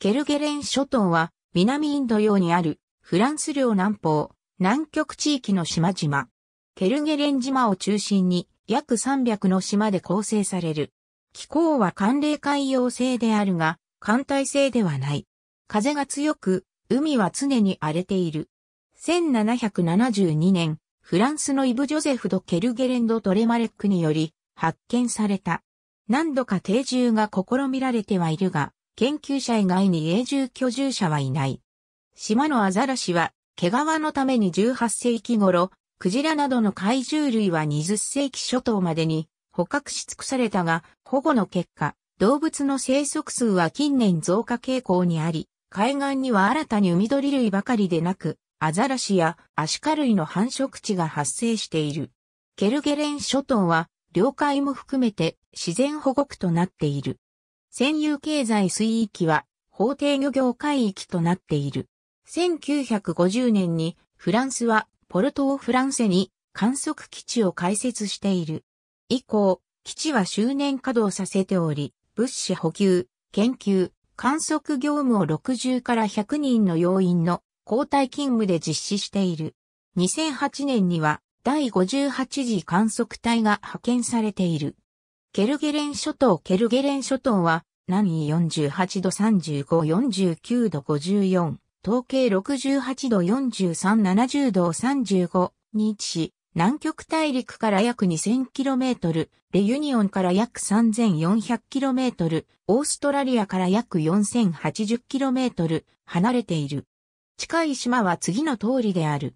ケルゲレン諸島は南インド洋にあるフランス領南方、南極地域の島々。ケルゲレン島を中心に約300の島で構成される。気候は寒冷海洋性であるが、寒帯性ではない。風が強く、海は常に荒れている。1772年、フランスのイブ・ジョゼフ・ド・ケルゲレンド・トレマレックにより発見された。何度か定住が試みられてはいるが、研究者以外に永住居住者はいない。島のアザラシは、毛皮のために18世紀頃、クジラなどの怪獣類は20世紀初頭までに捕獲し尽くされたが、保護の結果、動物の生息数は近年増加傾向にあり、海岸には新たに海鳥類ばかりでなく、アザラシやアシカ類の繁殖地が発生している。ケルゲレン諸島は、領海も含めて自然保護区となっている。占有経済水域は法定漁業海域となっている。1950年にフランスはポルトーフランセに観測基地を開設している。以降、基地は周年稼働させており、物資補給、研究、観測業務を60から100人の要員の交代勤務で実施している。2008年には第58次観測隊が派遣されている。ケルゲレン諸島ケルゲレン諸島は南緯48度35、49度54、東経68度43、70度35に位置し、南極大陸から約 2000km、レユニオンから約 3400km、オーストラリアから約 4080km 離れている。近い島は次の通りである。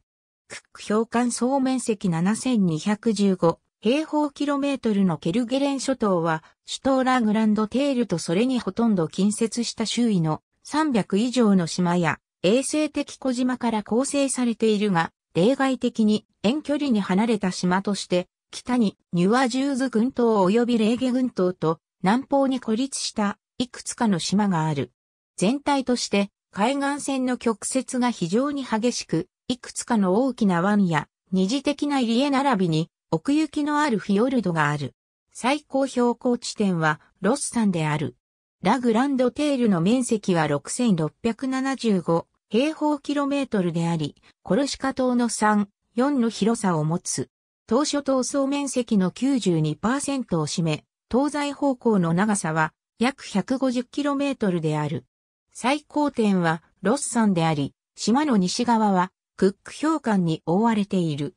クック氷管総面積7215、平方キロメートルのケルゲレン諸島は、シュトーラーグランドテールとそれにほとんど近接した周囲の300以上の島や衛生的小島から構成されているが、例外的に遠距離に離れた島として、北にニュアジューズ群島及びレーゲ群島と南方に孤立したいくつかの島がある。全体として海岸線の曲折が非常に激しく、いくつかの大きな湾や二次的な入り江並びに奥行きのあるフィヨルドがある。最高標高地点はロス山である。ラグランドテールの面積は6675平方キロメートルであり、コルシカ島の3、4の広さを持つ。当初闘争面積の92%を占め、東西方向の長さは約1 5 0トルである。最高点はロス山であり、島の西側はクック氷間に覆われている。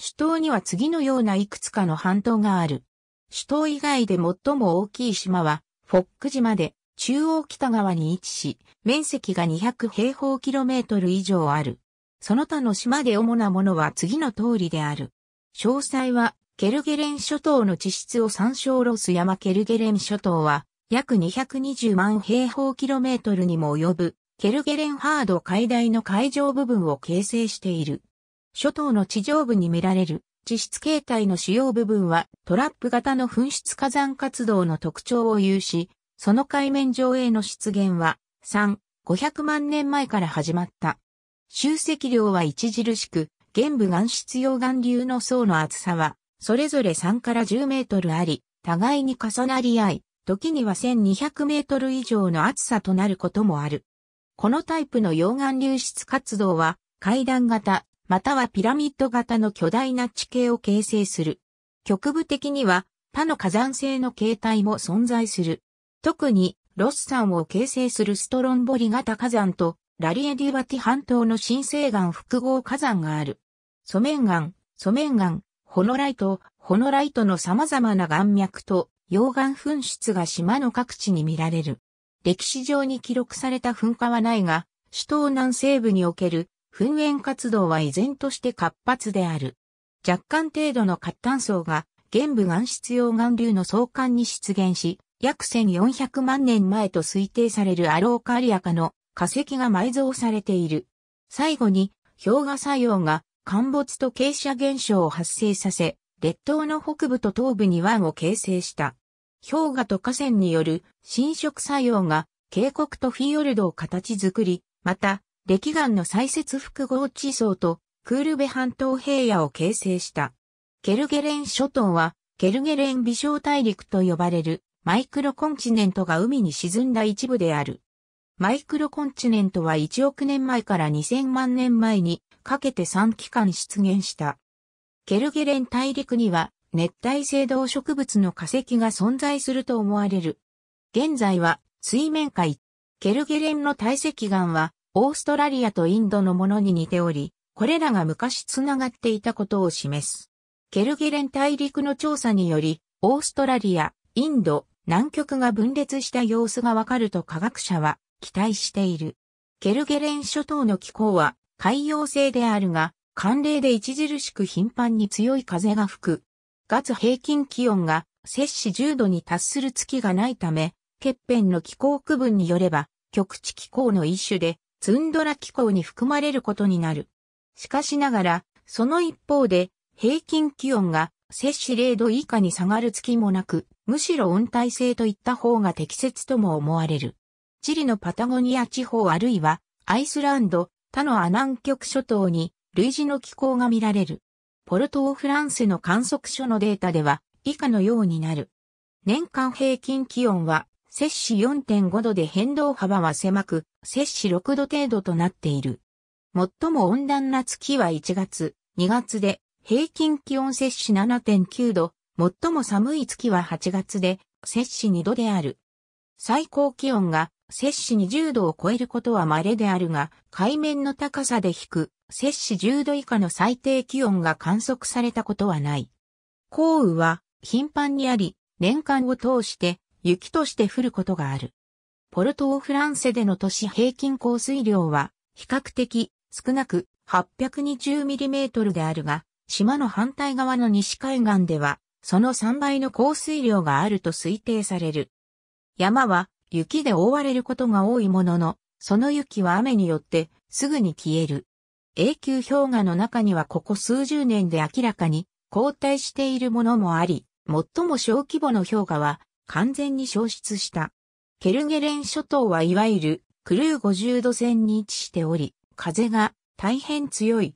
首都には次のようないくつかの半島がある。首都以外で最も大きい島は、フォック島で、中央北側に位置し、面積が200平方キロメートル以上ある。その他の島で主なものは次の通りである。詳細は、ケルゲレン諸島の地質を参照ロス山ケルゲレン諸島は、約220万平方キロメートルにも及ぶ、ケルゲレンハード海大の海上部分を形成している。諸島の地上部に見られる地質形態の主要部分はトラップ型の噴出火山活動の特徴を有し、その海面上への出現は3、500万年前から始まった。集積量は著しく、玄部岩質溶岩流の層の厚さは、それぞれ3から10メートルあり、互いに重なり合い、時には1200メートル以上の厚さとなることもある。このタイプの溶岩流出活動は、階段型、またはピラミッド型の巨大な地形を形成する。局部的には他の火山性の形態も存在する。特にロス山を形成するストロンボリ型火山とラリエディバティ半島の新生岩複合火山がある。ソメン岩、ソメン岩、ホノライト、ホノライトの様々な岩脈と溶岩噴出が島の各地に見られる。歴史上に記録された噴火はないが、首都南西部における噴煙活動は依然として活発である。若干程度の活炭層が、玄武岩質溶岩流の相関に出現し、約1400万年前と推定されるアローカリア化の化石が埋蔵されている。最後に、氷河作用が陥没と傾斜現象を発生させ、列島の北部と東部に湾を形成した。氷河と河川による侵食作用が渓谷とフィヨルドを形作り、また歴岩の再接複合地層とクールベ半島平野を形成した。ケルゲレン諸島は、ケルゲレン微小大陸と呼ばれるマイクロコンチネントが海に沈んだ一部である。マイクロコンチネントは1億年前から2000万年前にかけて3期間出現した。ケルゲレン大陸には熱帯性動植物の化石が存在すると思われる。現在は水面下ケルゲレンの堆積岩はオーストラリアとインドのものに似ており、これらが昔繋がっていたことを示す。ケルゲレン大陸の調査により、オーストラリア、インド、南極が分裂した様子がわかると科学者は期待している。ケルゲレン諸島の気候は海洋性であるが、寒冷で著しく頻繁に強い風が吹く。月平均気温が摂氏10度に達する月がないため、欠片の気候区分によれば、極地気候の一種で、ツンドラ気候に含まれることになる。しかしながら、その一方で、平均気温が摂氏0度以下に下がる月もなく、むしろ温帯性といった方が適切とも思われる。チリのパタゴニア地方あるいはアイスランド、他のアナン極諸島に類似の気候が見られる。ポルトオフランセの観測所のデータでは以下のようになる。年間平均気温は摂氏4.5度で変動幅は狭く、摂氏6度程度となっている。最も温暖な月は1月、2月で、平均気温摂氏7.9度、最も寒い月は8月で、摂氏2度である。最高気温が摂氏20度を超えることは稀であるが、海面の高さで低く、摂氏10度以下の最低気温が観測されたことはない。降雨は頻繁にあり、年間を通して雪として降ることがある。ポルトーフランセでの都市平均降水量は比較的少なく 820mm であるが、島の反対側の西海岸ではその3倍の降水量があると推定される。山は雪で覆われることが多いものの、その雪は雨によってすぐに消える。永久氷河の中にはここ数十年で明らかに後退しているものもあり、最も小規模の氷河は完全に消失した。ケルゲレン諸島はいわゆるクルー50度線に位置しており、風が大変強い。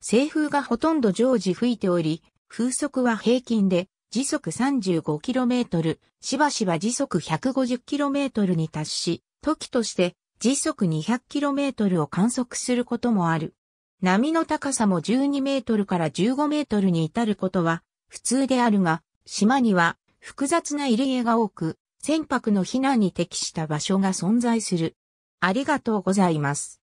西風がほとんど常時吹いており、風速は平均で時速 35km、しばしば時速 150km に達し、時として時速 200km を観測することもある。波の高さも12メートルから15メートルに至ることは普通であるが、島には複雑な入り江が多く、船舶の避難に適した場所が存在する。ありがとうございます。